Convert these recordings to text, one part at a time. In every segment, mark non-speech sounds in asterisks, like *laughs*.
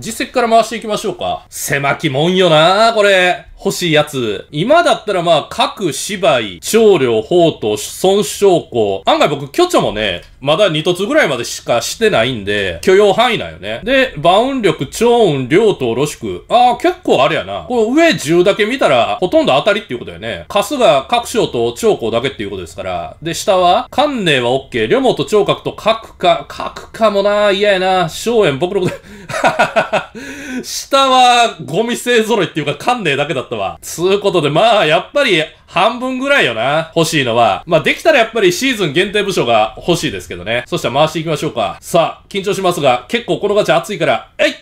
実績から回していきましょうか。狭きもんよなこれ。欲しいやつ。今だったらまあ、各芝居、少量、宝刀、孫将校。案外僕、巨長もね、まだ二凸ぐらいまでしかしてないんで、許容範囲なんよね。で、バウン力、超運、量とろしく。ああ、結構あれやな。この上10だけ見たら、ほとんど当たりっていうことだよね。カスが各将と長江だけっていうことですから。で、下は、関寧は OK、両元と長角と角か、角かもな、嫌やな。荘園、僕のこと、*laughs* 下は、ゴミ勢揃いっていうか、関寧だけだった。ったわ。つうことで、まあ、やっぱり、半分ぐらいよな。欲しいのは。まあ、できたらやっぱりシーズン限定部署が欲しいですけどね。そしたら回していきましょうか。さあ、緊張しますが、結構このガチャ熱いから、えい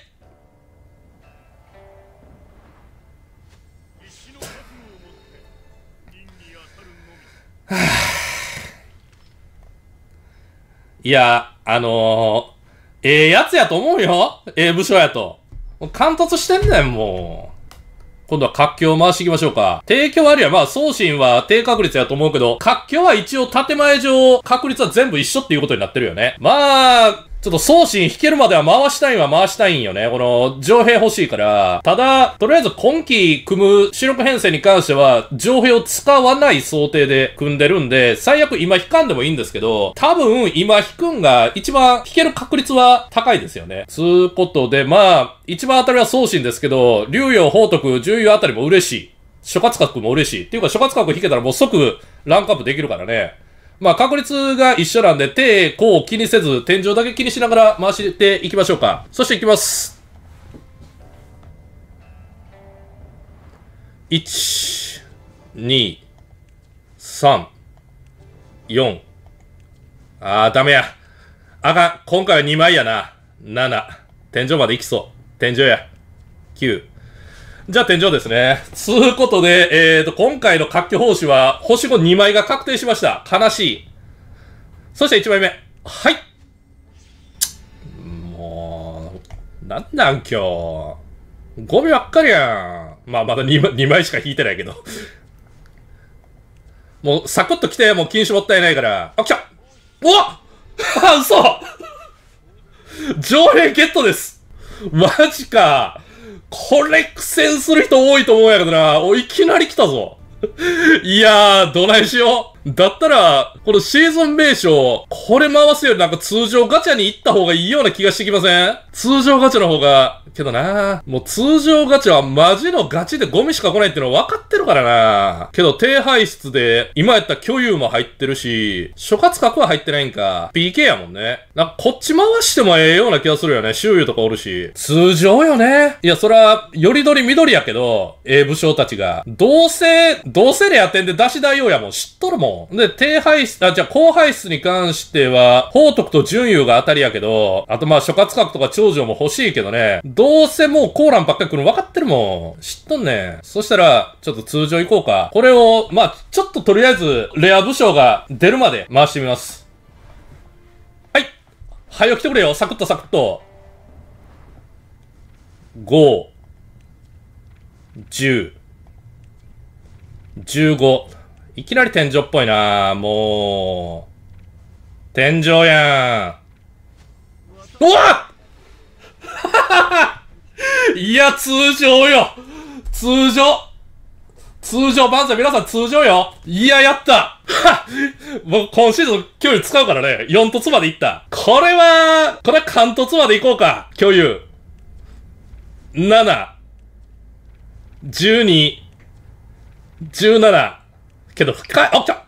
はあ、いや、あのー、ええー、やつやと思うよ。ええー、部署やと。もう、貫突してんねん、もう。今度は活況を回していきましょうか。提供あるいはまあ、送信は低確率やと思うけど、活況は一応建前上、確率は全部一緒っていうことになってるよね。まあ、ちょっと送信引けるまでは回したいんは回したいんよね。この、上兵欲しいから。ただ、とりあえず今期組む主力編成に関しては、上兵を使わない想定で組んでるんで、最悪今引かんでもいいんですけど、多分今引くんが一番引ける確率は高いですよね。つうことで、まあ、一番当たりは送信ですけど、竜洋、宝徳、重要あたりも嬉しい。諸葛閣も嬉しい。っていうか諸葛閣引けたらもう即ランクアップできるからね。まあ、確率が一緒なんで、手、こう気にせず、天井だけ気にしながら回していきましょうか。そしていきます。1、2、3、4。あー、ダメや。あかん。今回は2枚やな。7。天井まで行きそう。天井や。9。じゃあ天井ですね。つうことで、えーと、今回の活気報酬は、星5 2枚が確定しました。悲しい。そして1枚目。はい。もう、なんなん今日。ゴミばっかりやん。まあ、まだ 2, 枚2枚しか引いてないけど。もう、サクッと来て、もう禁止もったいないから。あ、来たおあ *laughs* 嘘上連ゲットですマジかこれ苦戦する人多いと思うんやけどな。お、いきなり来たぞ。いやー、どないしよう。だったら、このシーズン名称、これ回すよりなんか通常ガチャに行った方がいいような気がしてきません通常ガチャの方が、けどなもう通常ガチャはマジのガチでゴミしか来ないってのは分かってるからなけど低排出で、今やったら巨有も入ってるし、諸葛角は入ってないんか。PK やもんね。なんかこっち回してもええような気がするよね。周遊とかおるし。通常よね。いや、そら、よりどり緑やけど、ええ武将たちが。どうせ、どうせでやってんで出し代用やもん。知っとるもん。で、低排出、あ、じゃあ高排出に関しては、宝徳と純優が当たりやけど、あとまあ諸葛閣とか長女も欲しいけどね、どうせもうコーランばっかり来るの分かってるもん。知っとんねそしたら、ちょっと通常行こうか。これを、まあちょっととりあえず、レア武将が出るまで回してみます。はい。早起きてくれよ。サクッとサクッと。5、10、15、いきなり天井っぽいなもう。天井やん。うわ *laughs* いや、通常よ通常通常、万歳皆さん通常よいや、やったは *laughs* もう今シーズン共有使うからね、4凸までいった。これは、これは関凸までいこうか、共有。7、12、17、けど、かい、あ、来た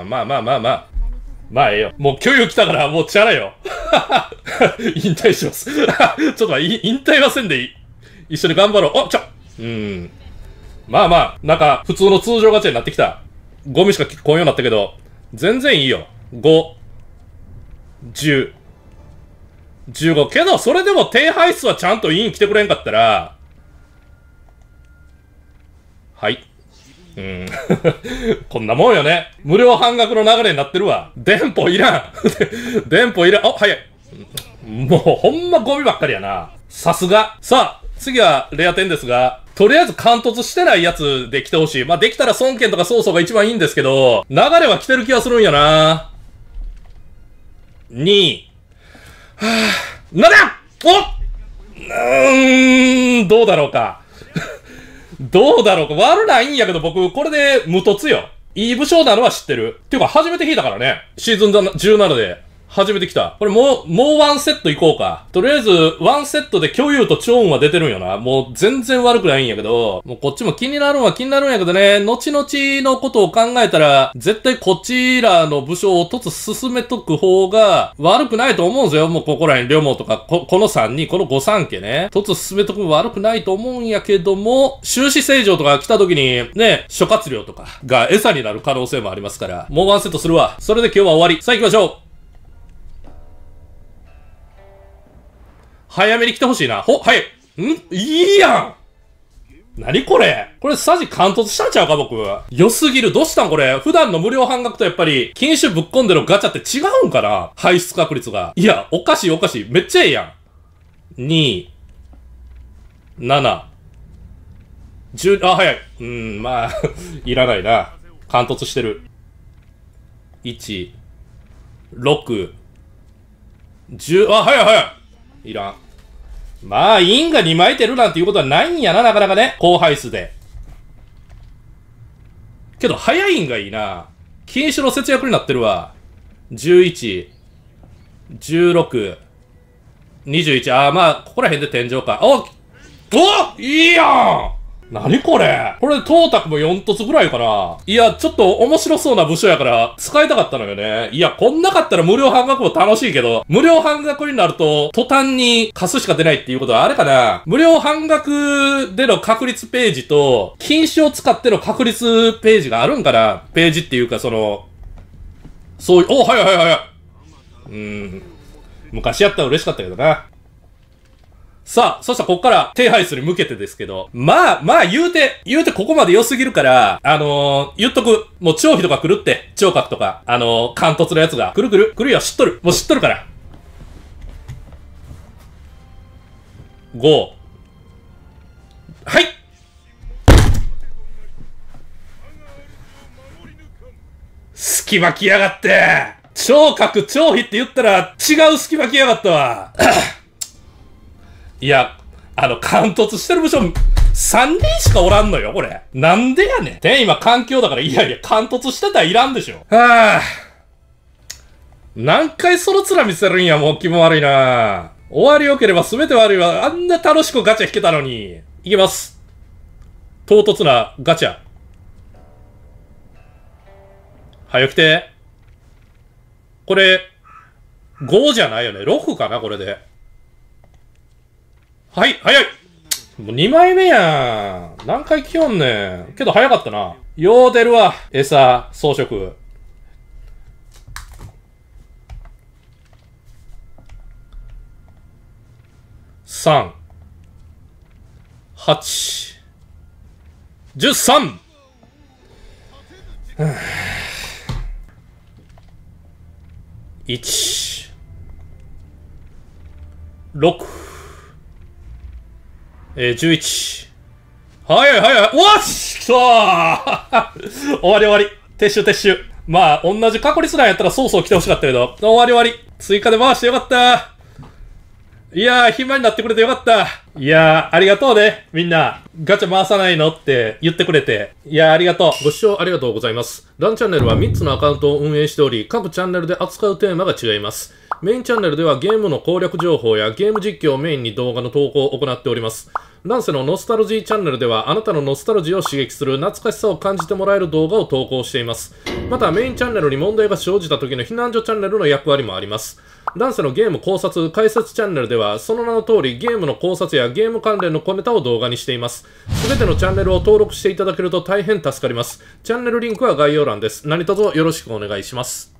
あまあまあまあまあ。まあええよ。もう今日来たから、もうチャラよ。*laughs* 引退します *laughs* ちょっと待って、引退はせんでいい。一緒に頑張ろう。あ、ちょうん。まあまあ、なんか、普通の通常ガチャになってきた。ゴミしか聞こえんようになったけど、全然いいよ。5、10、15。けど、それでも低配数はちゃんとイン来てくれんかったら、はい。うん。*laughs* こんなもんよね。無料半額の流れになってるわ。電報いらん。*laughs* 電報いらん。あ、早い。もうほんまゴミばっかりやな。さすが。さあ、次はレア点ですが、とりあえず貫突してないやつで来てほしい。まあ、できたら孫権とか曹操が一番いいんですけど、流れは来てる気がするんやな。2、はぁ、あ、なんだおうーん、どうだろうか。どうだろうか。悪ないんやけど、僕、これで無凸よ。いい武将なのは知ってる。っていうか、初めて弾いたからね。シーズン17で初めて来た。これもう、もうワンセットいこうか。とりあえず、ワンセットで巨有と超音は出てるんよな。もう全然悪くないんやけど、もうこっちも気になるんは気になるんやけどね、後々のことを考えたら、絶対こちらの武将を突進めとく方が悪くないと思うんですよ。もうここら辺、両毛とか、こ、この3人、この5三家ね。突進めとくも悪くないと思うんやけども、終始正常とか来た時に、ね、諸葛亮とかが餌になる可能性もありますから、もうワンセットするわ。それで今日は終わり。さあ行きましょう。早めに来てほしいな。ほ、はい。んいいやん何これこれサジ貫突したんちゃうか僕。良すぎる。どうしたんこれ普段の無料半額とやっぱり、禁酒ぶっ込んでるガチャって違うんかな排出確率が。いや、おかしいおかしい。めっちゃええやん。2、7、10、あ、早い。うん、まあ *laughs* いらないな。貫突してる。1、6、10、あ、早い早い。いらん。まあ、インが2枚出るなんていうことはないんやな、なかなかね。後輩数で。けど、早いんがいいな。禁止の節約になってるわ。11、16、21。ああ、まあ、ここら辺で天井か。おおいいやん何これこれ、トータクも4凸ぐらいかないや、ちょっと面白そうな部署やから、使いたかったのよね。いや、こんなかったら無料半額も楽しいけど、無料半額になると、途端に貸すしか出ないっていうことはあれかな無料半額での確率ページと、禁止を使っての確率ページがあるんかなページっていうか、その、そういう、お、はいはいはいはい。うん。昔やったら嬉しかったけどな。さあ、そしたらこっから手配する向けてですけど、まあ、まあ言うて、言うてここまで良すぎるから、あのー、言っとく。もう張飛とか来るって、聴覚とか、あのー、関突のやつが、くるくる、来るよ、知っとる。もう知っとるから。五。はい隙間きやがって聴覚、張飛って言ったら違う隙間きやがったわ。*coughs* いや、あの、貫突してる部署、3人しかおらんのよ、これ。なんでやねん。て、今、環境だから、いやいや、貫突してたらいらんでしょ。はぁ、あ。何回その面見せるんや、もう気も悪いな終わり良ければ全て悪いわ。あんな楽しくガチャ引けたのに。いきます。唐突なガチャ。早くて。これ、5じゃないよね。6かな、これで。はい、早いもう2枚目やん。何回来よんねん。けど早かったな。よう出るわ。餌、装飾。三、八、十三。一、六、えー、11。はいはいはい。うわっきたー *laughs* 終わり終わり。撤収撤収。まあ、同じ過去リスナーやったらそうそう来てほしかったけど、終わり終わり。追加で回してよかったいやー、暇になってくれてよかった。いやー、ありがとうね、みんな。ガチャ回さないのって言ってくれて。いやー、ありがとう。ご視聴ありがとうございます。ランチャンネルは3つのアカウントを運営しており、各チャンネルで扱うテーマが違います。メインチャンネルではゲームの攻略情報やゲーム実況をメインに動画の投稿を行っております。男性のノスタルジーチャンネルではあなたのノスタルジーを刺激する懐かしさを感じてもらえる動画を投稿しています。またメインチャンネルに問題が生じた時の避難所チャンネルの役割もあります。男ンのゲーム考察解説チャンネルではその名の通りゲームの考察やゲーム関連の小ネタを動画にしています。すべてのチャンネルを登録していただけると大変助かります。チャンネルリンクは概要欄です。何卒よろしくお願いします。